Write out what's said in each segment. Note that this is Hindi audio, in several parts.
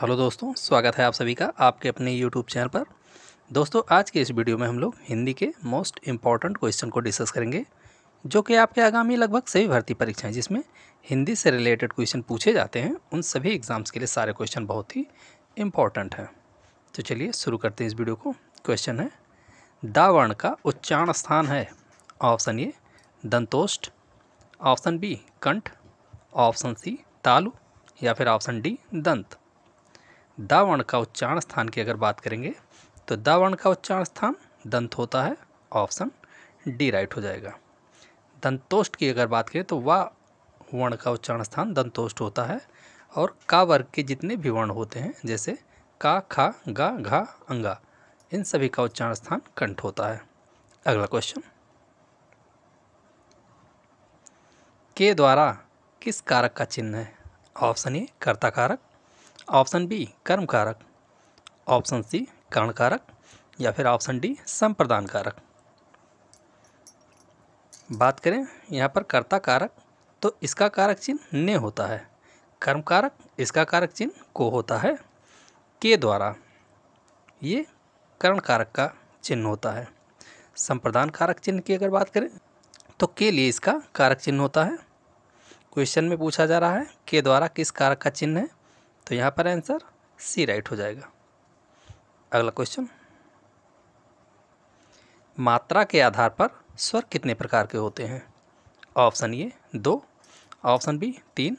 हेलो दोस्तों स्वागत है आप सभी का आपके अपने यूट्यूब चैनल पर दोस्तों आज के इस वीडियो में हम लोग हिंदी के मोस्ट इम्पॉर्टेंट क्वेश्चन को डिस्कस करेंगे जो कि आपके आगामी लगभग सभी भर्ती परीक्षाएं जिसमें हिंदी से रिलेटेड क्वेश्चन पूछे जाते हैं उन सभी एग्ज़ाम्स के लिए सारे क्वेश्चन बहुत ही इम्पॉर्टेंट हैं तो चलिए शुरू करते हैं इस वीडियो को क्वेश्चन है दावर्ण का उच्चारण स्थान है ऑप्शन ए दंतोष्ट ऑप्शन बी कंठ ऑप्शन सी तालु या फिर ऑप्शन डी दंत दावर्ण का उच्चारण स्थान की अगर बात करेंगे तो दावर्ण का उच्चारण स्थान दंत होता है ऑप्शन डी राइट हो जाएगा दंतोष्ट की अगर बात करें तो वा वर्ण का उच्चारण स्थान दंतोष्ट होता है और का वर्ग के जितने भी वर्ण होते हैं जैसे का खा गा घा अंगा इन सभी का उच्चारण स्थान कंठ होता है अगला क्वेश्चन के द्वारा किस कारक का चिन्ह है ऑप्शन ए कर्ता कारक ऑप्शन बी कर्म कारक ऑप्शन सी कर्ण कारक या फिर ऑप्शन डी संप्रदान कारक बात करें यहाँ पर कर्ता कारक तो इसका कारक चिन्ह ने होता है कर्म कारक इसका कारक चिन्ह को होता है के द्वारा ये कर्ण कारक का चिन्ह होता है संप्रदान कारक चिन्ह की अगर बात करें तो के लिए इसका कारक चिन्ह होता है क्वेश्चन में पूछा जा रहा है के द्वारा किस कारक का चिन्ह है तो यहाँ पर आंसर सी राइट हो जाएगा अगला क्वेश्चन मात्रा के आधार पर स्वर कितने प्रकार के होते हैं ऑप्शन ये दो ऑप्शन बी तीन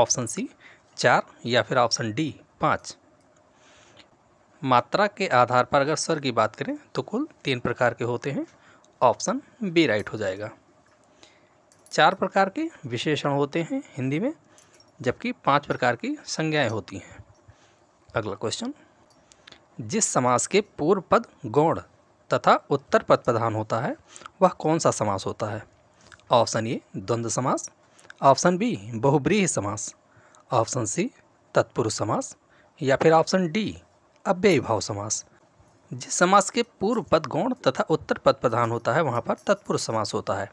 ऑप्शन सी चार या फिर ऑप्शन डी पाँच मात्रा के आधार पर अगर स्वर की बात करें तो कुल तीन प्रकार के होते हैं ऑप्शन बी राइट हो जाएगा चार प्रकार के विशेषण होते हैं हिंदी में जबकि पांच प्रकार की संज्ञाएं होती हैं अगला क्वेश्चन जिस समास के पूर्व पद गौण तथा उत्तर पद प्रधान होता है वह कौन सा समास होता है ऑप्शन ए द्वंद्व समास ऑप्शन बी बहुब्रीह समास ऑप्शन सी तत्पुरुष समास या फिर ऑप्शन डी अव्ययभाव भाव समास जिस समास के पूर्व पद गौण तथा उत्तर पद प्रधान होता है वहाँ पर तत्पुरुष समास होता है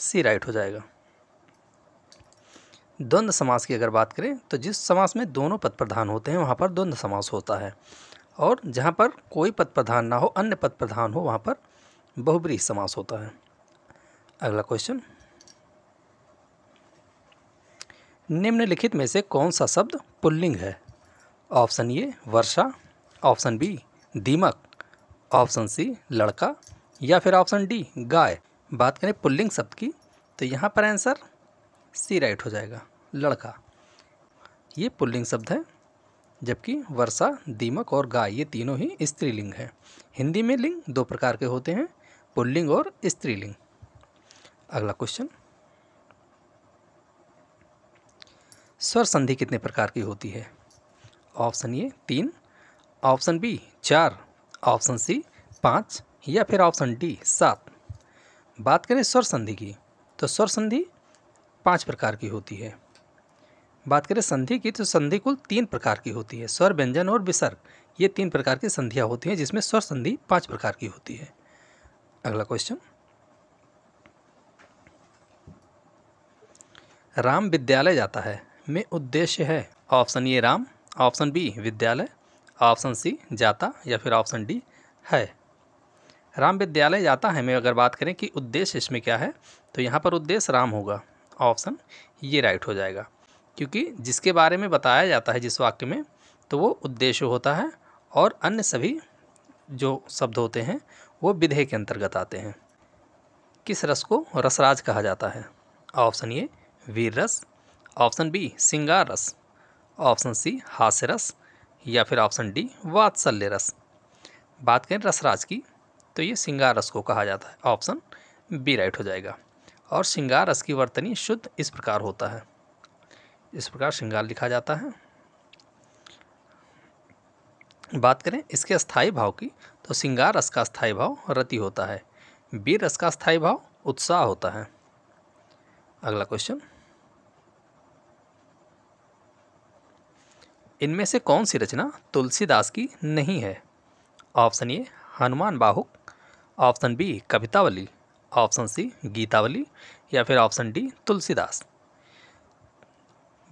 सी राइट हो जाएगा द्वंद्व समास की अगर बात करें तो जिस समास में दोनों पद प्रधान होते हैं वहाँ पर द्वंद्व समास होता है और जहाँ पर कोई पद प्रधान ना हो अन्य पद प्रधान हो वहाँ पर बहुब्रीही समास होता है अगला क्वेश्चन निम्नलिखित में से कौन सा शब्द पुल्लिंग है ऑप्शन ए वर्षा ऑप्शन बी दीमक ऑप्शन सी लड़का या फिर ऑप्शन डी गाय बात करें पुल्लिंग शब्द की तो यहाँ पर आंसर सी राइट हो जाएगा लड़का ये पुल्लिंग शब्द है जबकि वर्षा दीमक और गाय ये तीनों ही स्त्रीलिंग हैं हिंदी में लिंग दो प्रकार के होते हैं पुल्लिंग और स्त्रीलिंग अगला क्वेश्चन स्वर संधि कितने प्रकार की होती है ऑप्शन ए तीन ऑप्शन बी चार ऑप्शन सी पाँच या फिर ऑप्शन डी सात बात करें स्वर संधि की तो स्वर संधि पाँच प्रकार की होती है बात करें संधि की तो संधि कुल तीन प्रकार की होती है स्वर व्यंजन और विसर्ग ये तीन प्रकार की संधियाँ होती हैं जिसमें स्वर संधि पाँच प्रकार की होती है अगला क्वेश्चन राम विद्यालय जाता है में उद्देश्य है option A Ram option B विद्यालय ऑप्शन सी जाता या फिर ऑप्शन डी है राम विद्यालय जाता है में अगर बात करें कि उद्देश्य इसमें क्या है तो यहाँ पर उद्देश्य राम होगा ऑप्शन ये राइट हो जाएगा क्योंकि जिसके बारे में बताया जाता है जिस वाक्य में तो वो उद्देश्य होता है और अन्य सभी जो शब्द होते हैं वो विधेय के अंतर्गत आते हैं किस रस को रसराज कहा जाता है ऑप्शन ए वीर रस ऑप्शन बी सिंगार रस ऑप्शन सी हास्य रस या फिर ऑप्शन डी वात्सल्य रस बात करें रसराज की तो ये सिंगार रस को कहा जाता है ऑप्शन बी राइट हो जाएगा और सिंगार रस की वर्तनी शुद्ध इस प्रकार होता है इस प्रकार श्रृंगार लिखा जाता है बात करें इसके स्थायी भाव की तो श्रृंगार रस का स्थाई भाव रति होता है वीर रस का स्थाई भाव उत्साह होता है अगला क्वेश्चन इनमें से कौन सी रचना तुलसीदास की नहीं है option A Hanuman Bahuk option B Kavitavali option C Gitavali या फिर ऑप्शन डी तुलसीदास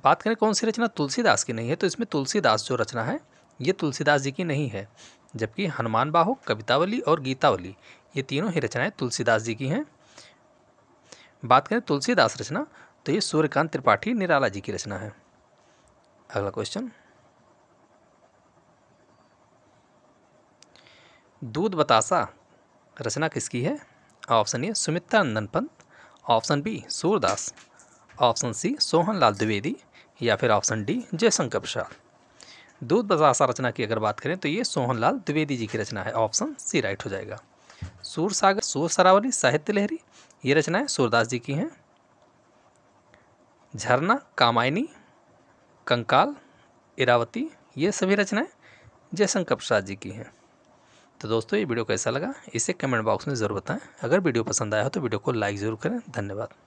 बात करें कौन सी रचना तुलसीदास की नहीं है तो इसमें तुलसीदास जो रचना है ये तुलसीदास जी की नहीं है जबकि हनुमान बाहु कवितावली और गीतावली ये तीनों ही रचनाएं तुलसीदास जी की हैं बात करें तुलसीदास रचना तो ये सूर्यकांत त्रिपाठी निराला जी की रचना है अगला क्वेश्चन दूध बतासा रचना किसकी है option A Sumitra Nandan Pant option B Surdas option C Sohanlal Dwivedi या फिर ऑप्शन डी जयशंकर प्रसाद दूध बदासा रचना की अगर बात करें तो ये सोहनलाल द्विवेदी जी की रचना है ऑप्शन सी राइट हो जाएगा सूर सागर सूर सरावली साहित्य लहरी ये रचनाएं सूरदास जी की हैं झरना कामायनी कंकाल इरावती ये सभी रचनाएं जयशंकर प्रसाद जी की हैं तो दोस्तों ये वीडियो कैसा लगा इसे कमेंट बॉक्स में ज़रूर बताएं अगर वीडियो पसंद आया हो तो वीडियो को लाइक ज़रूर करें धन्यवाद